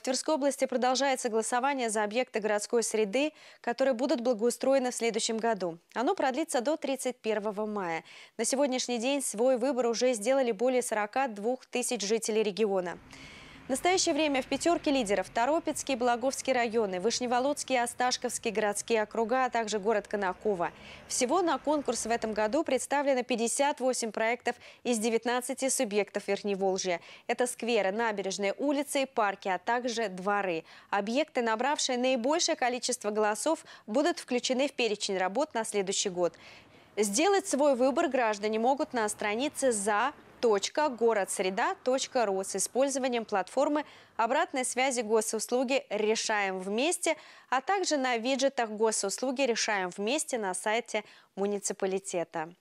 В Тверской области продолжается голосование за объекты городской среды, которые будут благоустроены в следующем году. Оно продлится до 31 мая. На сегодняшний день свой выбор уже сделали более 42 тысяч жителей региона. В настоящее время в пятерке лидеров Торопецкий, Благовский районы, Вышневолодский и Осташковский городские округа, а также город Конаково. Всего на конкурс в этом году представлено 58 проектов из 19 субъектов Верхневолжья. Это скверы, набережные, улицы парки, а также дворы. Объекты, набравшие наибольшее количество голосов, будут включены в перечень работ на следующий год. Сделать свой выбор граждане могут на странице «За .городсреда.ру с использованием платформы обратной связи госуслуги «Решаем вместе», а также на виджетах госуслуги «Решаем вместе» на сайте муниципалитета.